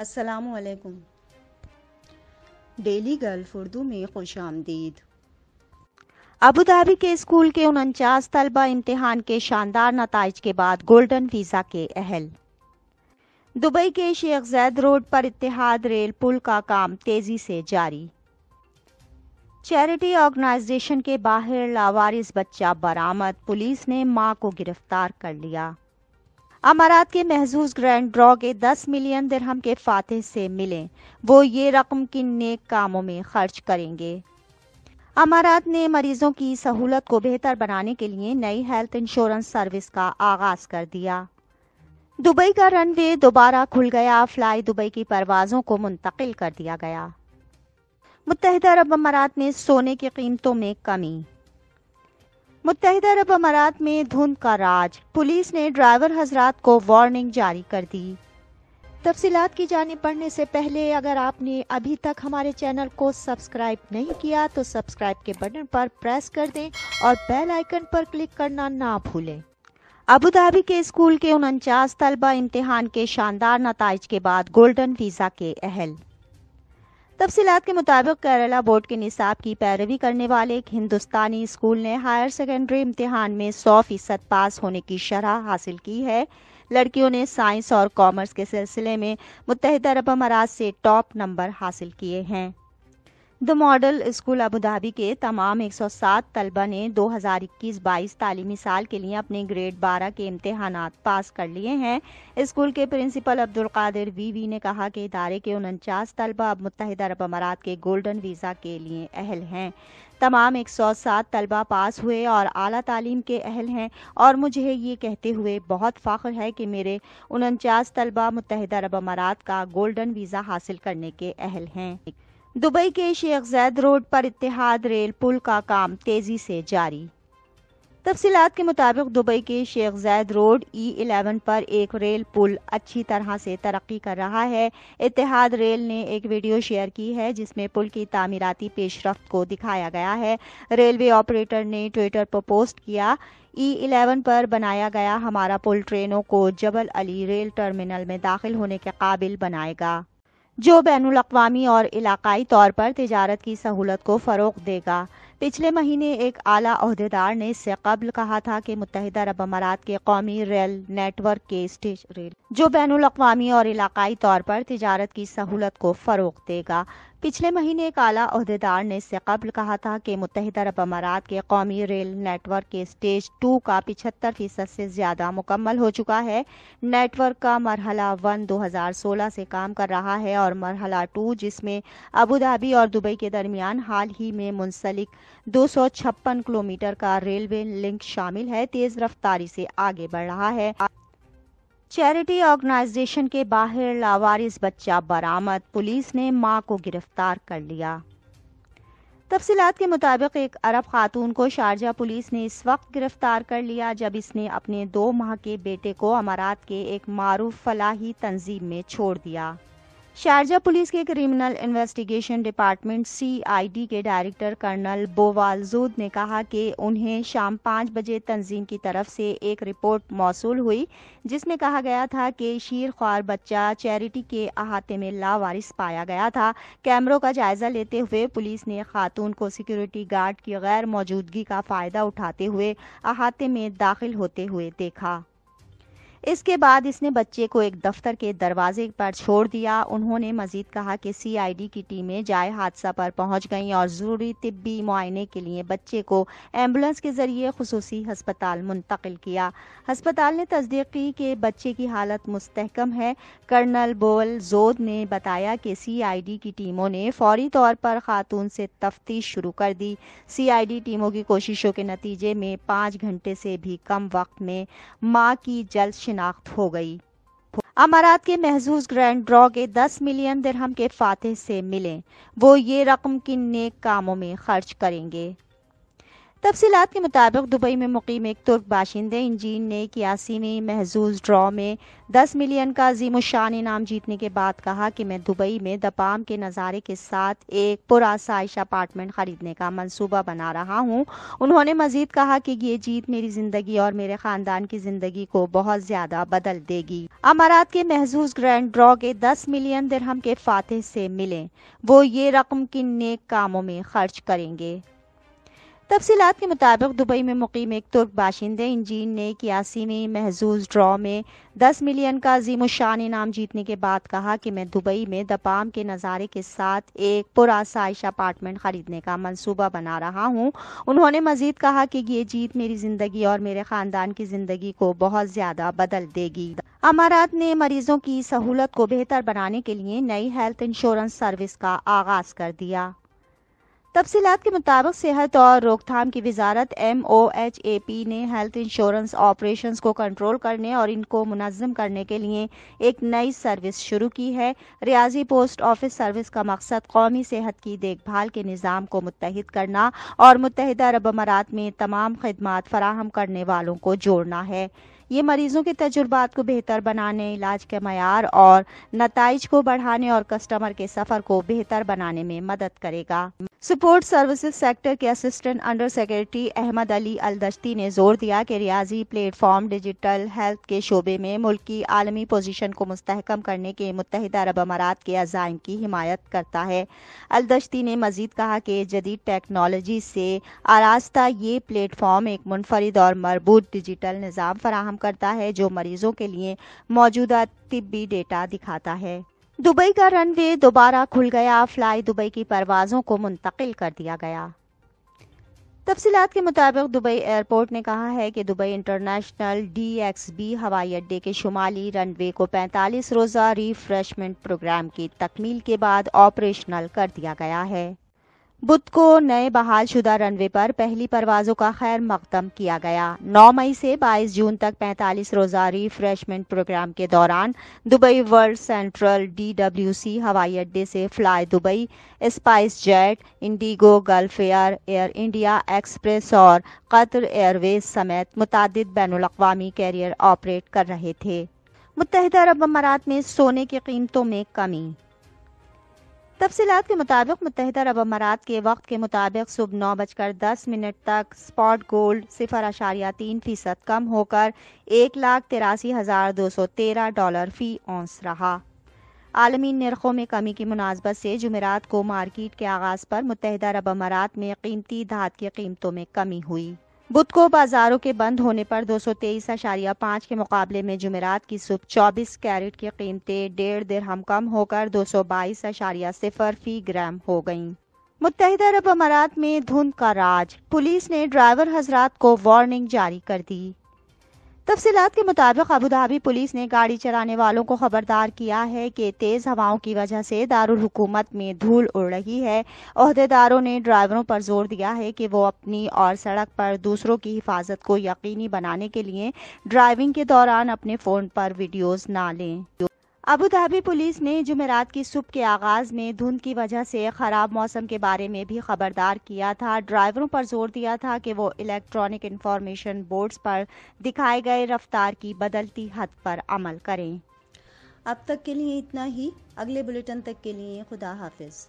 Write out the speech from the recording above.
असलकुम डेली गर्ल्फ उर्दू में खुश आमदीद अबू धाबी के स्कूल के उनचास तलबा इम्तहान के शानदार नतज के बाद गोल्डन वीज़ा के अहल दुबई के शेख जैद रोड पर इतिहाद रेल पुल का काम तेज़ी से जारी चैरिटी ऑर्गेनाइजेशन के बाहर लावारिस बच्चा बरामद पुलिस ने मां को गिरफ्तार कर लिया अमारात के महजूज ग्रैंड ड्रॉ के दस मिलियन दरहम के फाते से मिलें वो ये रकम किन नेक कामों में खर्च करेंगे अमारात ने मरीजों की सहूलत को बेहतर बनाने के लिए नई हेल्थ इंश्योरेंस सर्विस का आगाज कर दिया दुबई का रनवे दोबारा खुल गया फ्लाई दुबई की परवाजों को मुंतकिल कर दिया गया मुतहद अरब अमारात में सोने की कीमतों में कमी मुतहदा अरब अमारात में धुंध का राज पुलिस ने ड्राइवर हजरात को वार्निंग जारी कर दी तफसीलात की जाने पढ़ने से पहले अगर आपने अभी तक हमारे चैनल को सब्सक्राइब नहीं किया तो सब्सक्राइब के बटन पर प्रेस कर दें और बेल आइकन पर क्लिक करना ना भूलें अबू धाबी के स्कूल के उनचास तलबा इम्तहान के शानदार नतज के बाद गोल्डन वीज़ा के अहल तफसीत के मुताबिक केरला बोर्ड के निसाब की पैरवी करने वाले एक हिंदुस्तानी स्कूल ने हायर सेकेंडरी इम्तहान में सौ फीसद पास होने की शरह हासिल की है लड़कियों ने साइंस और कॉमर्स के सिलसिले में मुतहद अरब अमारात से टॉप नंबर हासिल किए हैं the model school Abu Dhabi के तमाम 107 तलबा ने 2021-22 तालीमी साल के लिए अपने ग्रेड 12 के इम्तहान पास कर लिए हैं स्कूल के प्रिंसिपल अब्दुल कादिर वीवी ने कहा कि इदारे के उनचास तलबा अब मुतहद अरब अमारात के गोल्डन वीज़ा के लिए अहल हैं तमाम 107 तलबा पास हुए और आला तालीम के अहल हैं और मुझे ये कहते हुए बहुत फ़ख्र है कि मेरे उनचास तलबा मुतहद अरब अमारात का गोल्डन वीज़ा हासिल करने के अहल हैं दुबई के शेख जैद रोड पर इतिहाद रेल पुल का काम तेजी से जारी तफसीत के मुताबिक दुबई के Sheikh Zayed road E e eleven पर एक रेल पुल अच्छी तरह से तरक्की कर रहा है इतिहाद रेल ने एक वीडियो शेयर की है जिसमें पुल की तामीराती पेशरफ को दिखाया गया है रेलवे ऑपरेटर ने ट्विटर पर पोस्ट किया ई e इलेवन पर बनाया गया हमारा पुल ट्रेनों को जबल अली रेल टर्मिनल में दाखिल होने के काबिल बनाएगा जो बैन अवी और इलाकई तौर पर तजारत की सहूलत को फ़रोग देगा पिछले महीने एक आला अहदेदार ने इससे कबल कहा था कि मुतहदा अरब अमारात के कौमी रेल नेटवर्क के स्टेज रेल जो बैन अवी और इलाकई तौर पर तजारत की सहूलत को फ़रोग देगा पिछले महीने एक आला अहदेदार ने इससे कबल कहा था कि मुतहदा अरब अमारात के कौमी रेल नेटवर्क के स्टेज टू का पिछहत्तर फीसद से ज्यादा मुकम्मल हो चुका है नेटवर्क का मरहला वन 2016 से काम कर रहा है और मरहला टू जिसमें अबूधाबी और दुबई के दरमियान हाल ही में मुंसलिक दो किलोमीटर का रेलवे लिंक शामिल है तेज रफ्तारी से आगे बढ़ रहा है चैरिटी ऑर्गेनाइजेशन के बाहर लावारिस बच्चा बरामद पुलिस ने मां को गिरफ्तार कर लिया तफसीत के मुताबिक एक अरब खातून को शारजा पुलिस ने इस वक्त गिरफ्तार कर लिया जब इसने अपने दो माह के बेटे को अमारात के एक मारूफ फलाही तंजीम में छोड़ दिया शारजा पुलिस के क्रिमिनल इन्वेस्टिगेशन डिपार्टमेंट सीआईडी के डायरेक्टर कर्नल बोवाल जूद ने कहा कि उन्हें शाम पाँच बजे तंजीम की तरफ से एक रिपोर्ट मौसू हुई जिसमें कहा गया था कि शीर ख्वार बच्चा चैरिटी के अहाते में लावारिस पाया गया था कैमरों का जायजा लेते हुए पुलिस ने खातून को सिक्योरिटी गार्ड की गैर मौजूदगी का फ़ायदा उठाते हुए अहाते में दाखिल होते हुए देखा इसके बाद इसने बच्चे को एक दफ्तर के दरवाजे पर छोड़ दिया उन्होंने मजीद कहा कि सीआईडी की टीमें जाए हादसा पर पहुंच गईं और ज़रूरी तिब्बी मुआयने के लिए बच्चे को एम्बुलेंस के ज़रिए खसूसी हस्पताल मुंतकिल किया हस्पताल ने तस्दीक की कि बच्चे की हालत मुस्तकम है कर्नल बोल जोद ने बताया कि सी की टीमों ने फौरी तौर पर खातून से तफ्तीश शुरू कर दी सी टीमों की कोशिशों के नतीजे में पाँच घंटे से भी कम वक्त में माँ की जल्द शिनाख्त हो गई अमारात के महजूज ग्रैंड ड्रॉ के 10 मिलियन दरहम के फातह से मिले वो ये रकम किन नेक कामों में खर्च करेंगे तफसीत के मुताबिक दुबई में मुकीम एक तुर्क बाशिंदे इंजीन ने क्यासी में महजूज ड्रॉ में दस मिलियन का अजीम शान इनाम जीतने के बाद कहा कि मैं दुबई में दपाम के नज़ारे के साथ एक पुरासाइश अपार्टमेंट ख़रीदने का मनसूबा बना रहा हूँ उन्होंने मजीद कहा कि ये जीत मेरी ज़िंदगी और मेरे ख़ानदान की ज़िंदगी को बहुत ज़्यादा बदल देगी अमारात के महजूज ग्रैंड ड्रॉ के दस मिलियन दिरहम के फातह से मिले वो ये रकम किन नेक कामों में खर्च करेंगे तफसीत के मुताबिक दुबई में मुकीम एक तुर्क बाशिंदे इंजीन ने में महजूज ड्रॉ में दस मिलियन का अजीम शान इनाम जीतने के बाद कहा कि मैं दुबई में दपाम के नज़ारे के साथ एक पुरासाइश अपार्टमेंट खरीदने का मनसूबा बना रहा हूँ उन्होंने मजीद कहा कि ये जीत मेरी ज़िंदगी और मेरे ख़ानदान की ज़िंदगी को बहुत ज़्यादा बदल देगी अमारात ने मरीजों की सहूलत को बेहतर बनाने के लिए नई हेल्थ इंश्योरेंस सर्विस का आगाज कर दिया तफसीत के मुताबिक सेहत और रोकथाम की वजारत M O H A P ने हेल्थ इंश्योरेंस ऑपरेशन को कंट्रोल करने और इनको मुनम करने के लिए एक नई सर्विस शुरू की है रियाजी पोस्ट ऑफिस सर्विस का मकसद कौमी सेहत की देखभाल के निज़ाम को मुतहद करना और मुतहदा अरब अमारात में तमाम खदमात फराहम करने वालों को जोड़ना है ये मरीजों के तजुर्बात को बेहतर बनाने इलाज के मैार और नतज को बढ़ाने और कस्टमर के सफर को बेहतर बनाने में मदद करेगा सपोर्ट सर्विसेज सेक्टर के assistant under secretary Ahmed Ali Aldashti ने जोर दिया कि रियाजी प्लेटफॉर्म डिजिटल हेल्थ के शोबे में मुल्क की आलमी पोजीशन को मस्तकम करने के मुतहद अरब अमारात के अजाइम की हिमायत करता है अलदश्ती ने मजीद कहा कि जदीद टेक्नोलॉजी से आरास्ता ये प्लेटफॉर्म एक मुनफरद और मरबूत डिजिटल निज़ाम फराहम करता है जो मरीजों के लिए मौजूदा तिब्बी डेटा दिखाता है दुबई का रनवे दोबारा खुल गया फ्लाई दुबई की परवाजों को मुंतकिल कर दिया गया तफसीत के मुताबिक दुबई एयरपोर्ट ने कहा है कि Dubai international D X B हवाई अड्डे के शुमाली रनवे को 45 रोज़ा रिफ्रेशमेंट प्रोग्राम की तकमील के बाद ऑपरेशनल कर दिया गया है बुध को नए बहाल शुदा रनवे पर पहली परवाजों का खैर मकदम किया गया 9 मई से 22 जून तक 45 रोजा रिफ्रेशमेंट प्रोग्राम के दौरान दुबई वर्ल्ड सेंट्रल डीडब्ल्यूसी हवाई अड्डे से flydubai SpiceJet IndiGo Gulf Air Air India Express और कतर एयरवेज समेत मुतद बैन अवी कैरियर ऑपरेट कर रहे थे मुतहद अरब अमारात में सोने की कीमतों में कमी तफसीत के मुताबिक मुतहद अरब अमारात के वक्त के मुताबिक सुबह नौ बजकर दस मिनट तक स्पॉट गोल्ड सिफर अशारिया तीन फीसद कम होकर एक लाख तिरासी हज़ार दो सौ तेरह डॉलर फ़ी औंस रहा आलमी नरखों में कमी की मुनासबत से जुमेरात को मार्किट के आगाज़ पर मुतहद अरब अमारात में कीमती धात की कीमतों में कमी हुई बुध को बाजारों के बंद होने पर दो सौ तेईस अशारिया पाँच के मुकाबले में जुमेरात की सुबह चौबीस कैरेट की कीमतें डेढ़ देर हम कम होकर दो सौ बाईस अशारिया सिफर फी ग्राम हो गईं मुतहद अरब अमारात में धुंध का राज पुलिस ने ड्राइवर हजरात को वार्निंग जारी कर दी तफसीत के मुताबिक अबूधाबी पुलिस ने गाड़ी चलाने वालों को खबरदार किया है कि तेज़ हवाओं की वजह से दारकूमत में धूल उड़ रही है अहदेदारों ने ड्राइवरों पर जोर दिया है कि वो अपनी और सड़क पर दूसरों की हिफाजत को यकीनी बनाने के लिए ड्राइविंग के दौरान अपने फ़ोन पर वीडियोज़ ना लें अबू धाबी पुलिस ने जुमेरात की सुबह के आगाज में धुंध की वजह से खराब मौसम के बारे में भी खबरदार किया था ड्राइवरों पर जोर दिया था कि वो इलेक्ट्रॉनिक इंफॉर्मेशन बोर्ड्स पर दिखाए गए रफ्तार की बदलती हद पर अमल करें अब तक के लिए इतना ही अगले बुलेटिन तक के लिए खुदा हाफिज़